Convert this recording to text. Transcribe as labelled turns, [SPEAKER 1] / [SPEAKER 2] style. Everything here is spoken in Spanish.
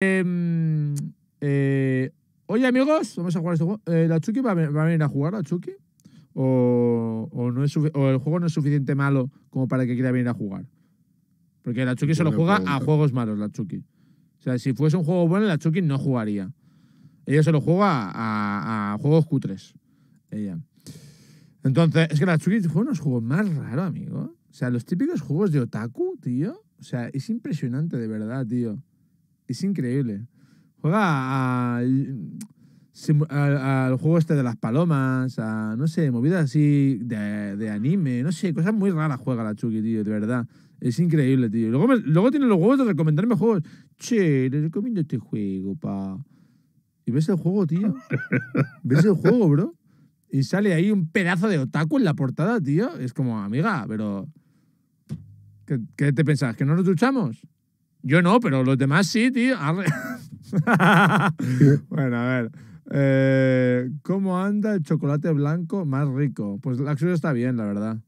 [SPEAKER 1] Em, eh, oye, amigos, vamos a jugar este juego. Eh, ¿La Chucky va, a venir a jugar, la Chucky? O, no es el juego no es suficiente malo como para que quiera venir a jugar. Porque la Chucky solo juega a juegos malos, la Chucky. O sea, si fuese un juego bueno, la Chucky no jugaría. Ella solo juega a, a, juegos cutres. Ella. Entonces, es que la Chucky juega unos juegos más raros, amigo. O sea, los típicos juegos de otaku, tío. O sea, es impresionante de verdad, tío. Es increíble. Juega al, juego este de las palomas, a, no sé, movidas así de, anime, no sé, cosas muy raras juega la Chucky, tío, de verdad. Es increíble, tío. Luego, tiene los juegos de recomendarme juegos. Che, le recomiendo este juego, pa. Y ves el juego, tío. ves el juego, bro. Y sale ahí un pedazo de otaku en la portada, tío. Es como, amiga, pero. ¿Qué, qué te pensás? ¿Que no nos duchamos? Yo no, pero los demás sí, tío. bueno, a ver. Eh, ¿Cómo anda el chocolate blanco más rico? Pues la está bien, la verdad.